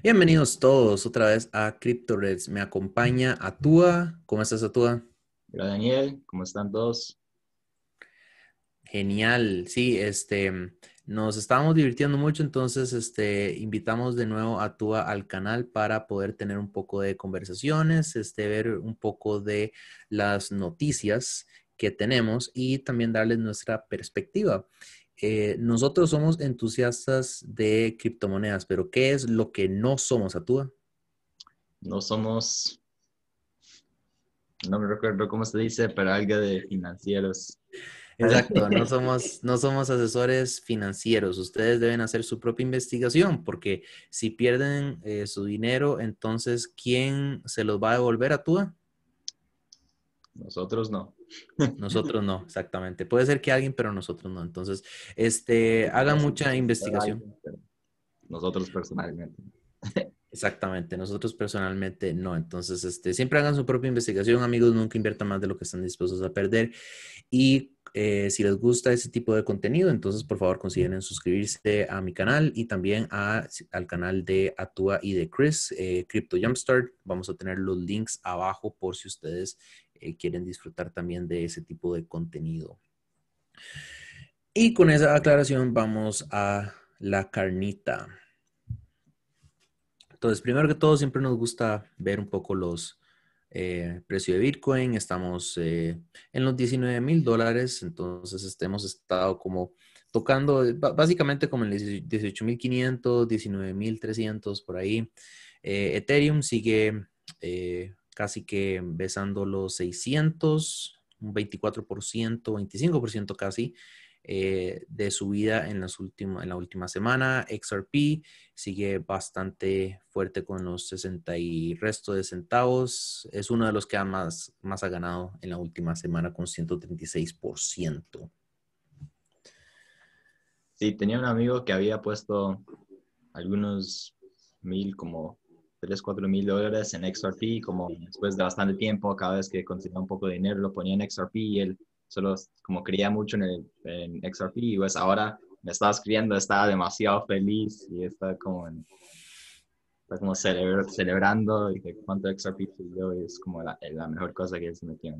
Bienvenidos todos otra vez a CryptoReds. Me acompaña Atua. ¿Cómo estás, Atua? Hola, Daniel. ¿Cómo están todos? Genial. Sí, este, nos estábamos divirtiendo mucho, entonces este, invitamos de nuevo a Atua al canal para poder tener un poco de conversaciones, este, ver un poco de las noticias que tenemos y también darles nuestra perspectiva. Eh, nosotros somos entusiastas de criptomonedas, pero ¿qué es lo que no somos, Atúa? No somos, no me recuerdo cómo se dice, pero algo de financieros. Exacto, no somos, no somos asesores financieros. Ustedes deben hacer su propia investigación porque si pierden eh, su dinero, entonces ¿quién se los va a devolver a Tua? Nosotros no. Nosotros no, exactamente. Puede ser que alguien, pero nosotros no. Entonces, este, hagan mucha investigación. Nosotros personalmente. Exactamente, nosotros personalmente no. Entonces, este, siempre hagan su propia investigación, amigos, nunca inviertan más de lo que están dispuestos a perder. Y eh, si les gusta ese tipo de contenido, entonces por favor consideren suscribirse a mi canal y también a, al canal de Atua y de Chris, eh, Crypto Jumpstart. Vamos a tener los links abajo por si ustedes eh, quieren disfrutar también de ese tipo de contenido. Y con esa aclaración vamos a la carnita. Entonces, primero que todo, siempre nos gusta ver un poco los eh, precios de Bitcoin. Estamos eh, en los 19 mil dólares, entonces este, hemos estado como tocando básicamente como en mil mil 19.300 por ahí. Ethereum sigue casi que besando los 600, un 24%, 25% casi eh, de subida en, las últimas, en la última semana. XRP sigue bastante fuerte con los 60 y resto de centavos. Es uno de los que más, más ha ganado en la última semana con 136%. Sí, tenía un amigo que había puesto algunos mil como 3, 4 mil dólares en XRP, como después de bastante tiempo, cada vez que consiguió un poco de dinero lo ponía en XRP y él solo como creía mucho en, el, en XRP y pues ahora me estaba escribiendo, estaba demasiado feliz y está como en, está como celebrando y de cuánto XRP y es como la, mejor cosa que se metió.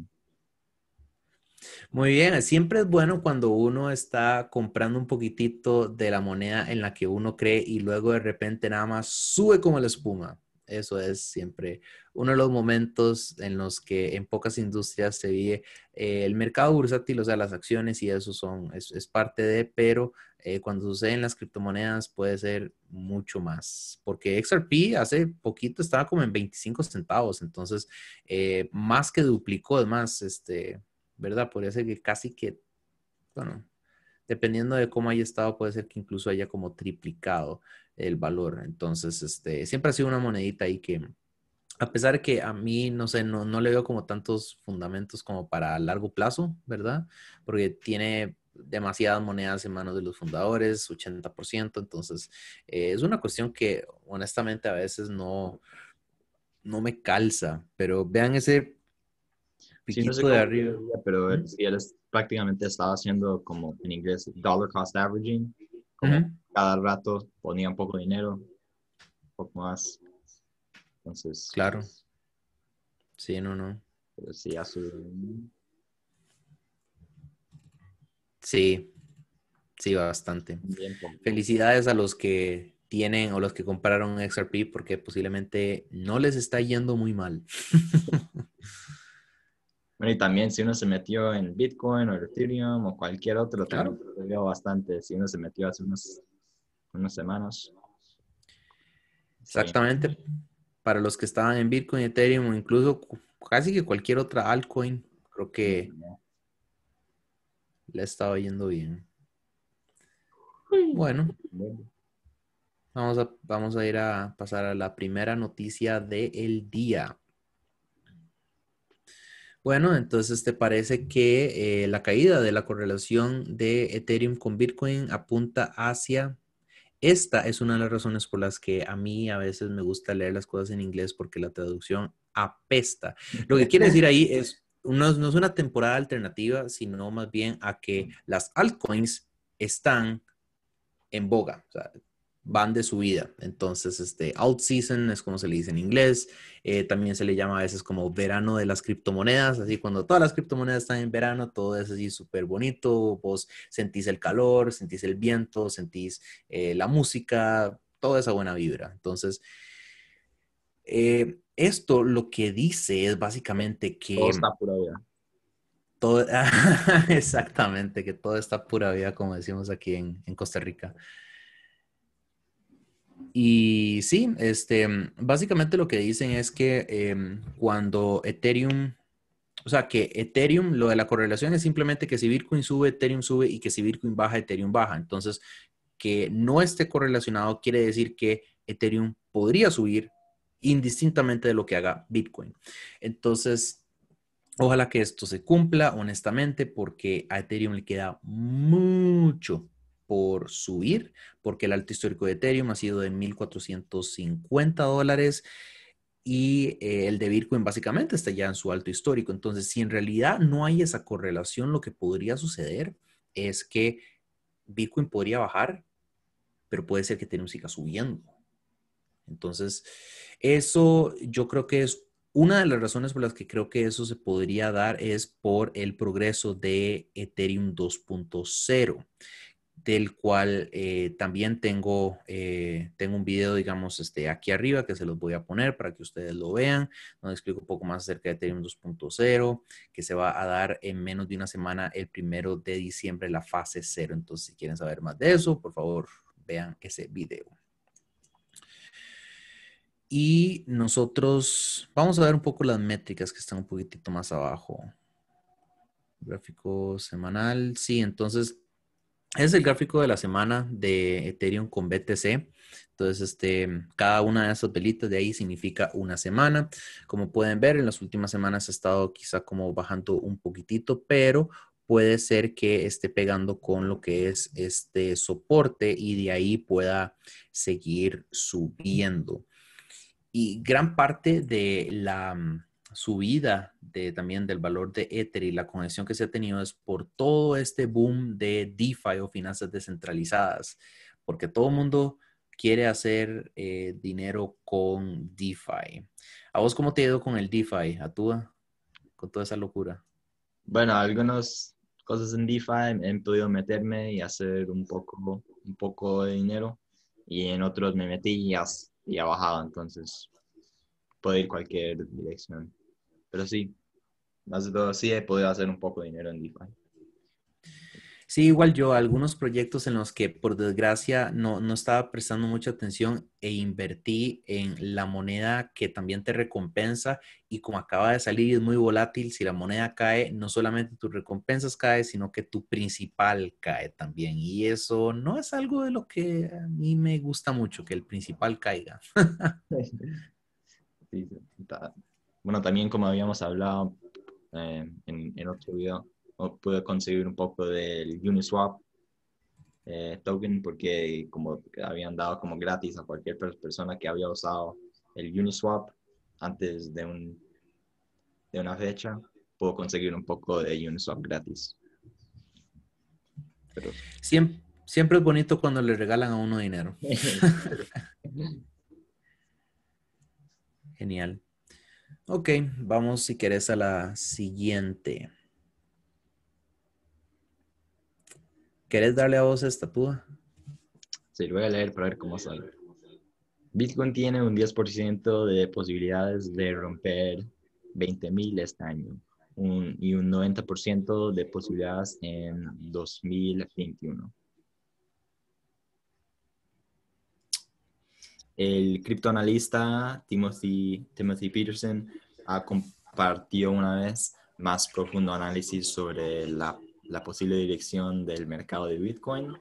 Muy bien, siempre es bueno cuando uno está comprando un poquitito de la moneda en la que uno cree y luego de repente nada más sube como la espuma. Eso es siempre uno de los momentos en los que en pocas industrias se vive eh, el mercado bursátil, o sea, las acciones y eso son, es, es parte de, pero eh, cuando suceden las criptomonedas puede ser mucho más, porque XRP hace poquito estaba como en 25 centavos, entonces eh, más que duplicó, además, este, ¿verdad? Podría ser que casi que, bueno, dependiendo de cómo haya estado, puede ser que incluso haya como triplicado el valor. Entonces, este, siempre ha sido una monedita ahí que, a pesar de que a mí, no sé, no, no le veo como tantos fundamentos como para largo plazo, ¿verdad? Porque tiene demasiadas monedas en manos de los fundadores, 80%, entonces eh, es una cuestión que honestamente a veces no, no me calza, pero vean ese piquito de arriba. pero si prácticamente estaba haciendo como en inglés dollar cost averaging. Cada rato ponía un poco de dinero, un poco más. Entonces. Claro. sí, no, no. sí, Sí, sí, bastante. Felicidades a los que tienen o los que compraron XRP porque posiblemente no les está yendo muy mal. Bueno, y también si uno se metió en Bitcoin o Ethereum o cualquier otro, claro. veo bastante. Si uno se metió hace unos, unas semanas. Exactamente. Para los que estaban en Bitcoin, Ethereum o incluso casi que cualquier otra altcoin, creo que le estaba yendo bien. Bueno, vamos vamos a ir a pasar a la primera noticia del día. Bueno, entonces te parece que eh, la caída de la correlación de Ethereum con Bitcoin apunta hacia... Esta es una de las razones por las que a mí a veces me gusta leer las cosas en inglés porque la traducción apesta. Lo que quiere decir ahí es, no, no es una temporada alternativa, sino más bien a que las altcoins están en boga. O van de vida Entonces, este out season es como se le dice en inglés. Eh, también se le llama a veces como verano de las criptomonedas. Así cuando todas las criptomonedas están en verano, todo es así súper bonito. Vos sentís el calor, sentís el viento, sentís eh, la música, toda esa buena vibra. Entonces, eh, esto lo que dice es básicamente que... Todo está pura vida. Todo, exactamente, que todo está pura vida, como decimos aquí en, en Costa Rica. Y sí, este, mm, básicamente lo que dicen es que em, cuando Ethereum, o sea, que Ethereum, lo de la correlación es simplemente que si Bitcoin sube, Ethereum sube y que si Bitcoin baja, Ethereum baja. Entonces, que no esté correlacionado quiere decir que Ethereum podría subir indistintamente de lo que haga Bitcoin. Entonces, ojalá que esto se cumpla honestamente porque a Ethereum le queda mucho, por subir, porque el alto histórico de Ethereum ha sido de 1.450 dólares y eh, el de Bitcoin básicamente está ya en su alto histórico. Entonces, si en realidad no hay esa correlación, lo que podría suceder es que Bitcoin podría bajar, pero puede ser que Ethereum siga subiendo. Entonces, eso yo creo que es una de las razones por las que creo que eso se podría dar es por el progreso de Ethereum 2.0 del cual eh, también tengo, eh, tengo un video, digamos, este, aquí arriba que se los voy a poner para que ustedes lo vean, donde explico un poco más acerca de Ethereum 2.0, que se va a dar en menos de una semana, el primero de diciembre, la fase 0. Entonces, si quieren saber más de eso, por favor, vean ese video. Y nosotros vamos a ver un poco las métricas que están un poquitito más abajo. Gráfico semanal, sí, entonces es el gráfico de la semana de Ethereum con BTC. Entonces, este, cada una de esas velitas de ahí significa una semana. Como pueden ver, en las últimas semanas ha estado quizá como bajando un poquitito, pero puede ser que esté pegando con lo que es este soporte y de ahí pueda seguir subiendo. Y gran parte de la, subida de, también del valor de Ether y la conexión que se ha tenido es por todo este boom de DeFi o finanzas descentralizadas, porque todo el mundo quiere hacer eh, dinero con DeFi. ¿A vos cómo te ha ido con el DeFi, a Atúa? Con toda esa locura. Bueno, algunas cosas en DeFi he podido meterme y hacer un poco, un poco de dinero y en otros me metí y, ya y ha bajado, entonces puede ir cualquier dirección. Pero sí, más de todo así he podido hacer un poco de dinero en DeFi. Sí, igual yo, algunos proyectos en los que por desgracia no, estaba prestando mucha atención e invertí en la moneda que también te recompensa y como acaba de salir y es muy volátil, si la moneda cae, no solamente tus recompensas caen, sino que tu principal cae también. Y eso no es algo de lo que a mí me gusta mucho, que el principal caiga. sí, está, bueno, también como habíamos hablado eh, en, otro video, pude conseguir un poco del Uniswap eh, token porque como habían dado como gratis a cualquier persona que había usado el Uniswap antes de, de una fecha, puedo conseguir un poco de Uniswap gratis. siempre es bonito cuando le regalan a uno dinero. Genial. Ok, vamos si querés a la siguiente. ¿Querés darle a vos esta púa? Sí, lo voy a leer para ver cómo sale. Bitcoin tiene un 10% de posibilidades de romper 20.000 este año un, y un 90% de posibilidades en 2021. El criptoanalista Timothy, Peterson ha ah, compartido una vez más profundo análisis sobre la, posible dirección del mercado de Bitcoin.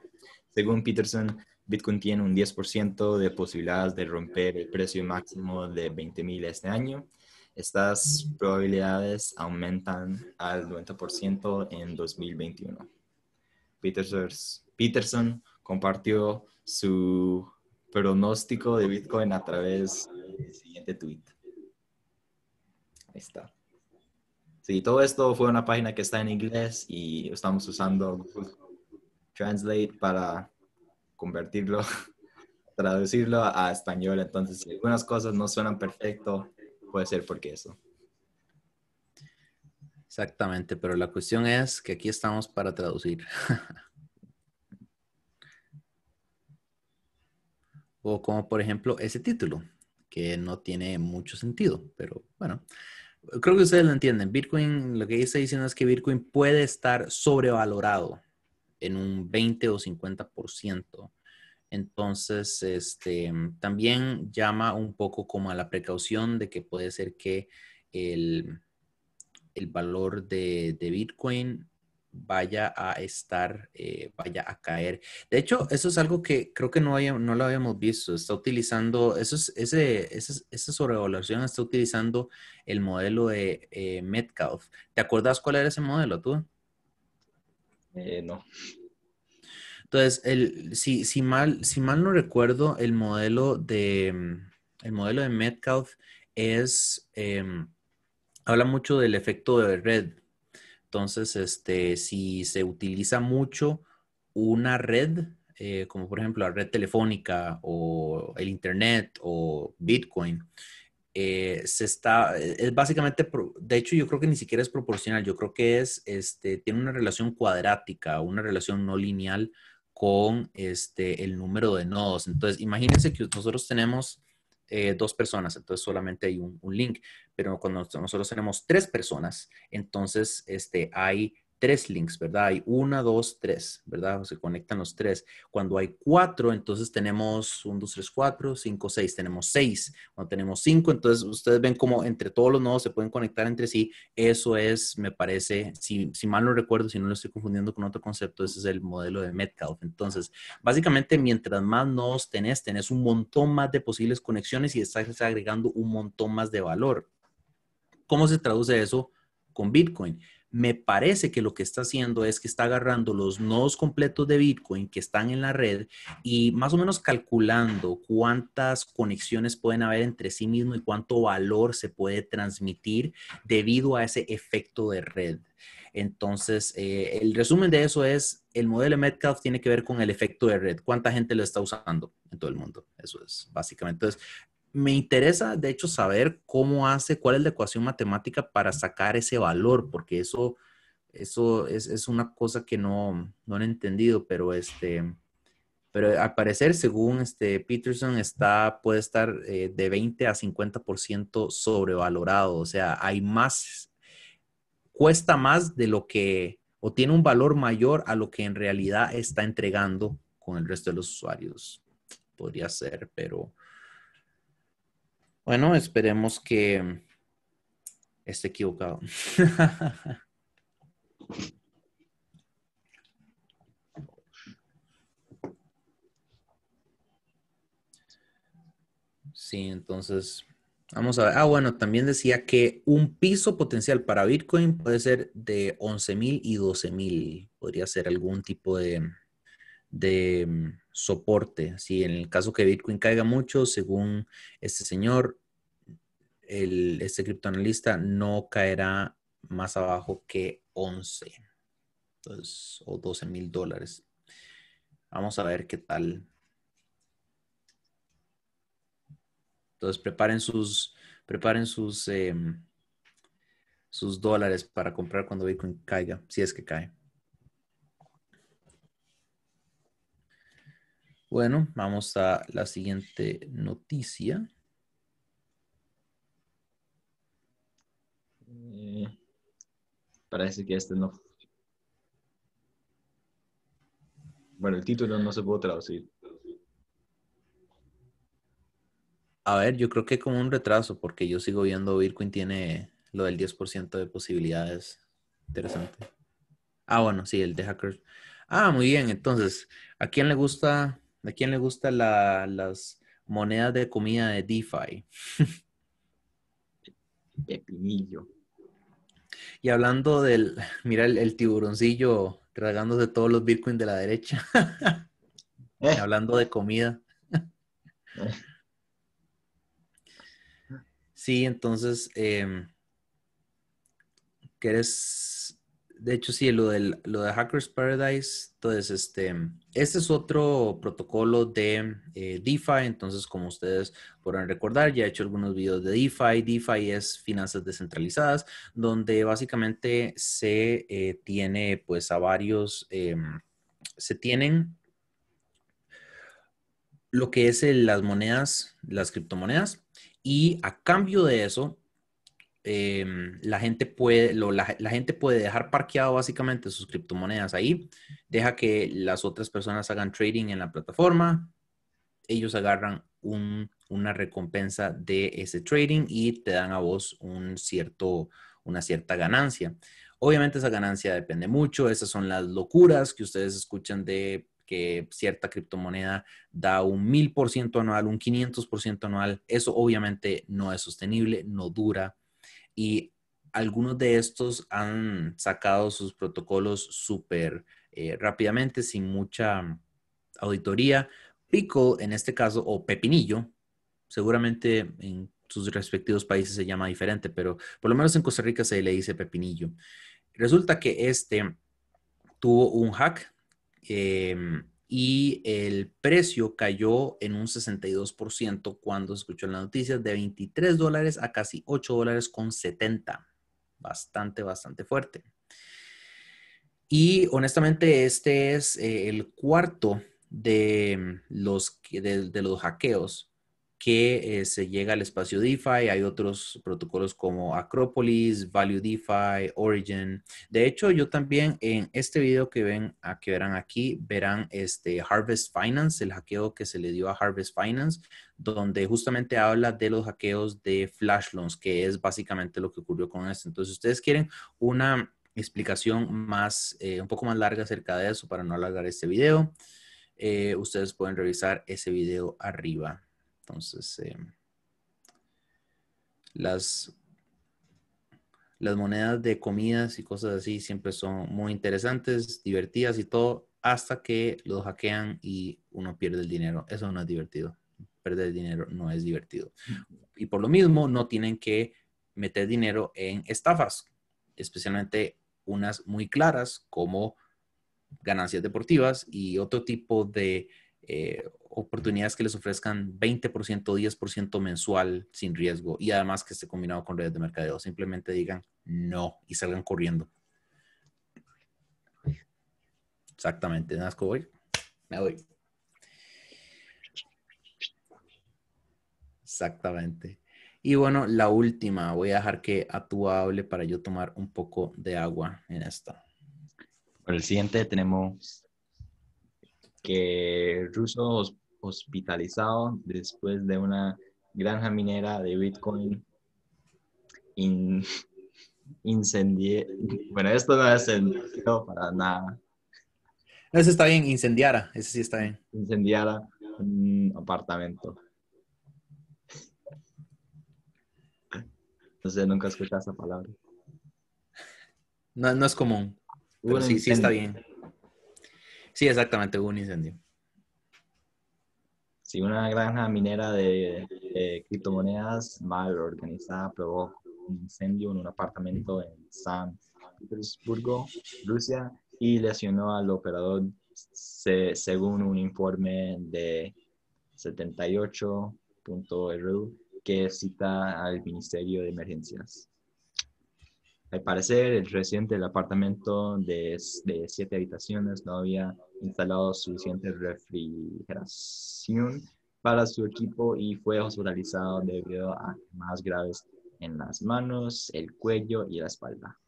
Según Peterson, Bitcoin tiene un 10% de posibilidades de romper el precio máximo de 20.000 este año. Estas probabilidades aumentan al 90% en 2021. Peterson, Peterson compartió su pronóstico de Bitcoin a través del siguiente tweet. Ahí está. Sí, todo esto fue una página que está en inglés y estamos usando Translate para convertirlo, traducirlo a español. Entonces, si algunas cosas no suenan perfecto, puede ser porque eso. Exactamente, pero la cuestión es que aquí estamos para traducir. como por ejemplo ese título, que no tiene mucho sentido, pero bueno, creo que ustedes lo entienden. Bitcoin, lo que está diciendo es que Bitcoin puede estar sobrevalorado en un 20 o 50%. Entonces, este, también llama un poco como a la precaución de que puede ser que el, valor de, de Bitcoin vaya a estar, eh, vaya a caer. De hecho, eso es algo que creo que no, no lo habíamos visto. Está utilizando, eso es, ese, esa sobrevaluación está utilizando el modelo de eh, Metcalf. ¿Te acuerdas cuál era ese modelo tú? Eh, no. Entonces, el, si, mal, si mal no recuerdo, el modelo de, mm, el modelo de Metcalf es, em, habla mucho del efecto de red, entonces, este, si se utiliza mucho una red, eh, como por ejemplo la red telefónica o el Internet o Bitcoin, eh, se está, eh, es básicamente, de hecho yo creo que ni siquiera es proporcional, yo creo que es, este, tiene una relación cuadrática, una relación no lineal con este, el número de nodos. Entonces, imagínense que nosotros tenemos eh, dos personas, entonces solamente hay un, un, link, pero cuando nosotros tenemos tres personas, entonces este, hay tres links, ¿verdad? Hay una, dos, tres, ¿verdad? Se conectan los tres. Cuando hay cuatro, entonces tenemos un, dos, tres, cuatro, cinco, seis. Tenemos seis. Cuando tenemos cinco, entonces ustedes ven como entre todos los nodos se pueden conectar entre sí. Eso es, me parece, si, si mal no recuerdo, si no lo estoy confundiendo con otro concepto, ese es el modelo de Metcalf. Entonces, básicamente, mientras más nodos tenés, tenés un montón más de posibles conexiones y estás agregando un montón más de valor. ¿Cómo se traduce eso con Bitcoin? me parece que lo que está haciendo es que está agarrando los nodos completos de Bitcoin que están en la red y más o menos calculando cuántas conexiones pueden haber entre sí mismo y cuánto valor se puede transmitir debido a ese efecto de red. Entonces, eh, el resumen de eso es, el modelo de Metcalf tiene que ver con el efecto de red, cuánta gente lo está usando en todo el mundo. Eso es básicamente me interesa, de hecho, saber cómo hace, cuál es la ecuación matemática para sacar ese valor, porque eso, eso es, una cosa que no, han he entendido, pero este, pero al parecer, según este Peterson, está, puede estar eh, de 20 a 50% sobrevalorado, o sea, hay más, cuesta más de lo que, o tiene un valor mayor a lo que en realidad está entregando con el resto de los usuarios. Podría ser, pero bueno, esperemos que esté equivocado. Sí, entonces vamos a ver. Ah, bueno, también decía que un piso potencial para Bitcoin puede ser de 11.000 y 12.000. Podría ser algún tipo de, de mm, soporte. Si en el caso que Bitcoin caiga mucho, según este señor, el, este criptoanalista no caerá más abajo que 11 o 12 mil dólares. Vamos a ver qué tal. Entonces preparen sus, preparen sus, em, sus dólares para comprar cuando Bitcoin caiga, si es que cae. Bueno, vamos a la siguiente noticia. Eh, parece que este no. Bueno, el título no se puede traducir. A ver, yo creo que como un retraso, porque yo sigo viendo Bitcoin tiene lo del 10% de posibilidades. Interesante. Ah, bueno, sí, el de Hacker. Ah, muy bien. Entonces, ¿a quién le gusta ¿A quién le gustan las monedas de comida de DeFi? Pepinillo. Y hablando del, mira el, tiburoncillo tragándose todos los bitcoins de la derecha. Eh. Hablando de comida. Eh. Sí, entonces, eh, em, ¿quieres de hecho, sí, lo, del, lo de Hackers Paradise, entonces, este, este es otro protocolo de eh, DeFi, entonces, como ustedes podrán recordar, ya he hecho algunos videos de DeFi, DeFi es finanzas descentralizadas, donde básicamente se eh, tiene, pues, a varios, eh, se tienen lo que es las monedas, las criptomonedas, y a cambio de eso, Em, la, gente puede, la, gente puede dejar parqueado básicamente sus criptomonedas ahí, deja que las otras personas hagan trading en la plataforma, ellos agarran una recompensa de ese trading y te dan a vos un cierto, una cierta ganancia. Obviamente esa ganancia depende mucho, esas son las locuras que ustedes escuchan de que cierta criptomoneda da un 1000% anual, un 500% anual. Eso obviamente no es sostenible, no dura y algunos de estos han sacado sus protocolos súper eh, rápidamente, sin mucha auditoría. pico en este caso, o pepinillo, seguramente en sus respectivos países se llama diferente, pero por lo menos en Costa Rica se le dice pepinillo. Resulta que este tuvo un hack. Em, y el precio cayó en un 62% cuando escuchó las noticias de 23 dólares a casi 8 dólares con 70. Bastante, bastante fuerte. Y honestamente, este es eh, el cuarto de mm, los, de los hackeos que eh, se llega al espacio DeFi. Hay otros protocolos como Acropolis, Value DeFi, Origin. De hecho, yo también en este video que ven, ah, verán aquí, verán este Harvest Finance, el hackeo que se le dio a Harvest Finance, donde justamente habla de los hackeos de Flash Loans, que es básicamente lo que ocurrió con esto. Entonces, ustedes quieren una explicación más, eh, un poco más larga acerca de eso para no alargar este video. Eh, ustedes pueden revisar ese video arriba. Entonces, eh, las, las monedas de comidas y cosas así siempre son muy interesantes, divertidas y todo, hasta que los hackean y uno pierde el dinero. Eso no es divertido. Perder dinero no es divertido. Y por lo mismo, no tienen que meter dinero en estafas, especialmente unas muy claras como ganancias deportivas y otro tipo de eh, oportunidades que les ofrezcan 20%, 10% mensual sin riesgo y además que esté combinado con redes de mercadeo. Simplemente digan no y salgan corriendo. Exactamente, Nascoboy, voy. Me voy. Exactamente. Y bueno, la última, voy a dejar que Atúa hable para yo tomar un poco de agua en esta. Por el siguiente tenemos que ruso hospitalizado después de una granja minera de Bitcoin in, Bueno, esto no es incendio para nada. Eso está bien, incendiara, eso sí está bien. Incendiara un apartamento. No sé, nunca escuché esa palabra. No, es común. Pero sí, sí está bien. Sí, exactamente, hubo un incendio. sí, una granja minera de, criptomonedas mal organizada provocó un incendio en un apartamento en San Petersburgo, Rusia, y lesionó al operador según un informe de 78.ru que cita al Ministerio de Emergencias. Al parecer, el reciente del apartamento de, siete habitaciones no había instalado suficiente refrigeración para su equipo y fue hospitalizado debido a más graves en las manos, el cuello y la espalda.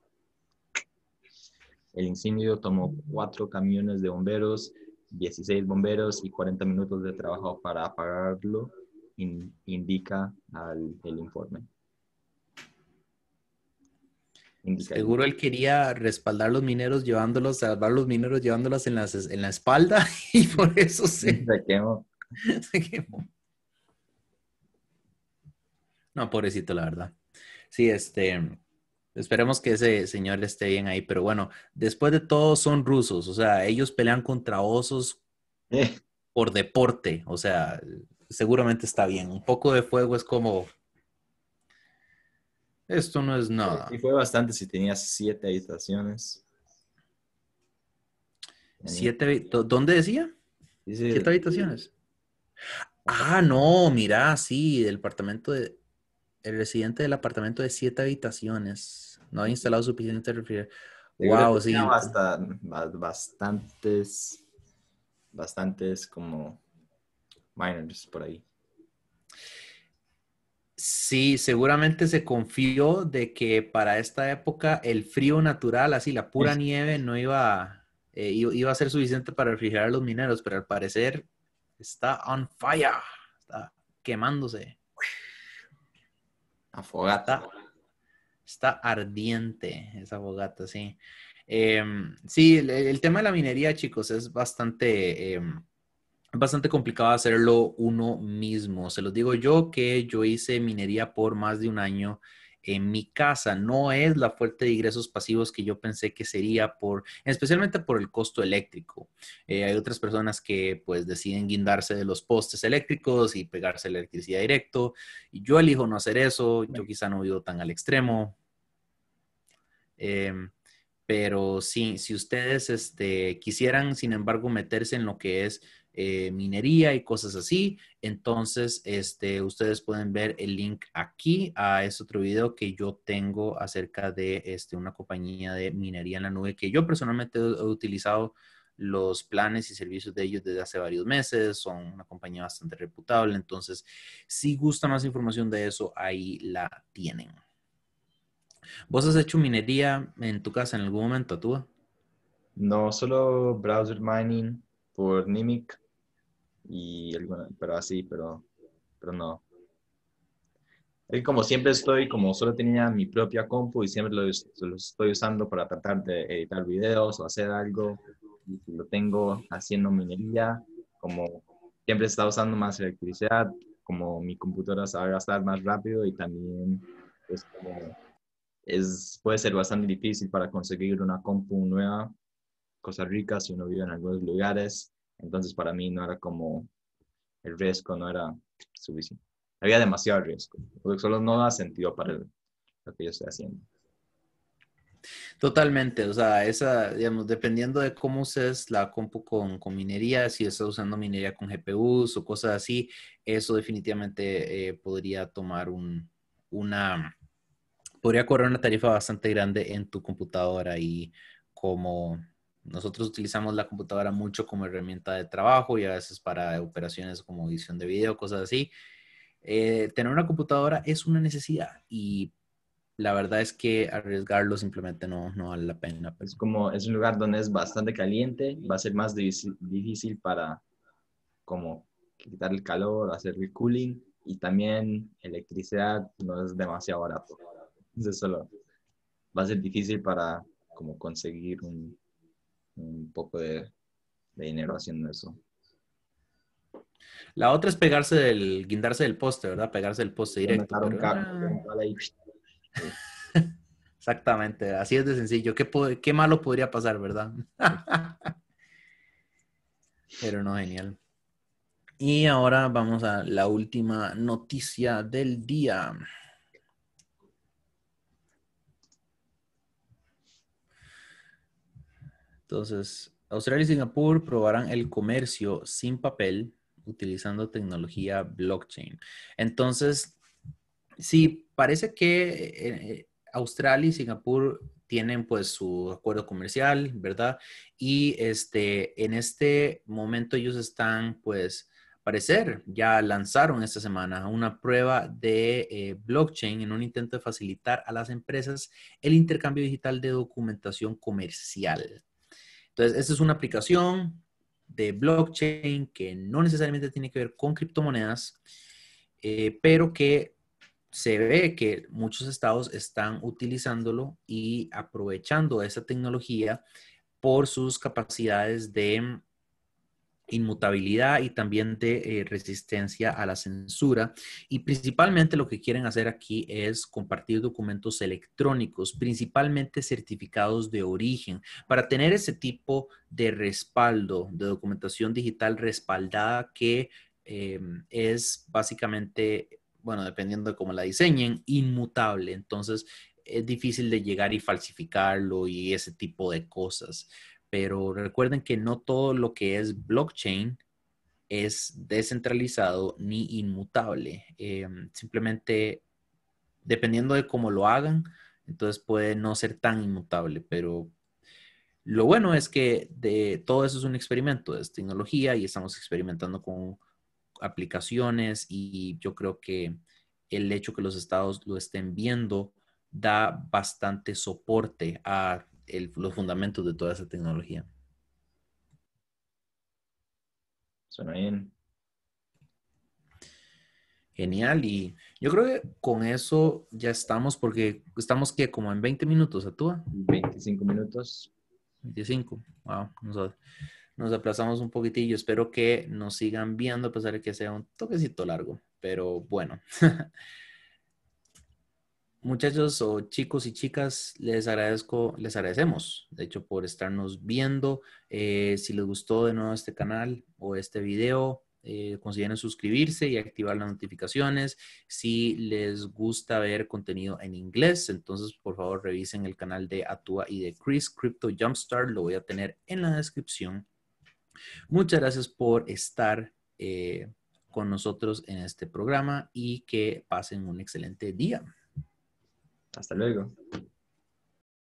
El incendio tomó cuatro camiones de bomberos, 16 bomberos y 40 minutos de trabajo para apagarlo, indica el informe. Seguro él quería respaldar los mineros llevándolos, salvar los mineros llevándolos en, en la espalda y por eso se, se quemó. Se quemó. No, pobrecito, la verdad. Sí, este, esperemos que ese señor esté bien ahí, pero bueno, después de todo son rusos, o sea, ellos pelean contra osos eh. por deporte, o sea, seguramente está bien. Un poco de fuego es como esto no es nada. Y fue bastante si tenías siete habitaciones. ¿Siete? ¿Dónde decía? ¿Siete habitaciones? Ah, no, mira, sí, el apartamento de... El residente del apartamento de siete habitaciones no ha instalado suficiente Wow, sí. Hasta, bastantes, bastantes como miners por ahí. Sí, seguramente se confió de que para esta época el frío natural, así la pura nieve, no iba, eh, iba a ser suficiente para refrigerar a los mineros, pero al parecer está on fire, está quemándose. La fogata. Está, ardiente esa fogata, sí. Em, sí, el, tema de la minería, chicos, es bastante... Em, bastante complicado hacerlo uno mismo. Se los digo yo que yo hice minería por más de un año en mi casa. No es la fuerte de ingresos pasivos que yo pensé que sería por, especialmente por el costo eléctrico. Eh, hay otras personas que pues deciden guindarse de los postes eléctricos y pegarse la electricidad directo. Y yo elijo no hacer eso. Yo quizá no vivo tan al extremo. Em, pero sí, si ustedes este, quisieran, sin embargo, meterse en lo que es eh, minería y cosas así. Entonces, este, ustedes pueden ver el link aquí a este otro video que yo tengo acerca de este, una compañía de minería en la nube que yo personalmente he utilizado los planes y servicios de ellos desde hace varios meses, son una compañía bastante reputable, entonces si gusta más información de eso, ahí la tienen. ¿Vos has hecho minería en tu casa en algún momento, tú? No, solo browser mining, por Nimic y pero así, pero, pero no. Y como siempre estoy, como solo tenía mi propia compu y siempre lo, estoy usando para tratar de editar videos o hacer algo, y lo tengo haciendo minería, como siempre está usando más electricidad, como mi computadora se va a gastar más rápido y también es pues, como, es, puede ser bastante difícil para conseguir una compu nueva Costa Rica si uno vive en algunos lugares. Entonces para mí no era como el riesgo, no era suficiente. Había demasiado riesgo. Solo no da sentido para lo que yo estoy haciendo. Totalmente, o sea, esa, digamos, dependiendo de cómo uses la compu con, minería, si estás usando minería con GPUs o cosas así, eso definitivamente eh, podría tomar un, una, podría correr una tarifa bastante grande en tu computadora y como nosotros utilizamos la computadora mucho como herramienta de trabajo y a veces para operaciones como edición de video, cosas así. Eh, tener una computadora es una necesidad y la verdad es que arriesgarlo simplemente no, no vale la pena. Pues. Es como es un lugar donde es bastante caliente, va a ser más difícil, para como quitar el calor, hacer el cooling y también electricidad no es demasiado barato. Entonces solo va a ser difícil para como conseguir un, un poco de, dinero haciendo eso. La otra es pegarse del, guindarse del poste, ¿verdad? Pegarse el poste directo. Ah. Exactamente, así es de sencillo. ¿Qué, qué malo podría pasar, verdad? pero no, genial. Y ahora vamos a la última noticia del día. Entonces, Australia y Singapur probarán el comercio sin papel utilizando tecnología blockchain. Entonces, sí, parece que eh, eh, Australia y Singapur tienen pues su acuerdo comercial, ¿verdad? Y este, en este momento ellos están pues parecer ya lanzaron esta semana una prueba de eh, blockchain en un intento de facilitar a las empresas el intercambio digital de documentación comercial. Entonces, esta es una aplicación de blockchain que no necesariamente tiene que ver con criptomonedas, eh, pero que se ve que muchos estados están utilizándolo y aprovechando esa tecnología por sus capacidades de inmutabilidad y también de eh, resistencia a la censura. Y principalmente lo que quieren hacer aquí es compartir documentos electrónicos, principalmente certificados de origen, para tener ese tipo de respaldo, de documentación digital respaldada que eh, es básicamente, bueno, dependiendo de cómo la diseñen, inmutable. Entonces, es difícil de llegar y falsificarlo y ese tipo de cosas pero recuerden que no todo lo que es blockchain es descentralizado ni inmutable. Em, simplemente, dependiendo de cómo lo hagan, entonces puede no ser tan inmutable, pero lo bueno es que todo eso es un experimento, es tecnología y estamos experimentando con aplicaciones y yo creo que el hecho que los estados lo estén viendo da bastante soporte a los fundamentos de toda esa tecnología. Suena bien. Genial, y yo creo que con eso ya estamos, porque estamos que como en 20 minutos, ¿actúa? 25 minutos. 25, wow, nos, nos aplazamos un poquitillo. Espero que nos sigan viendo, a pesar de que sea un toquecito largo, pero bueno. muchachos o chicos y chicas, les agradezco, les agradecemos, de hecho, por estarnos viendo. Eh, si les gustó de nuevo este canal o este video, eh, consideren suscribirse y activar las notificaciones. Si les gusta ver contenido en inglés, entonces por favor revisen el canal de Atua y de Chris Crypto Jumpstart. Lo voy a tener en la descripción. Muchas gracias por estar eh, con nosotros en este programa y que pasen un excelente día. Hasta luego.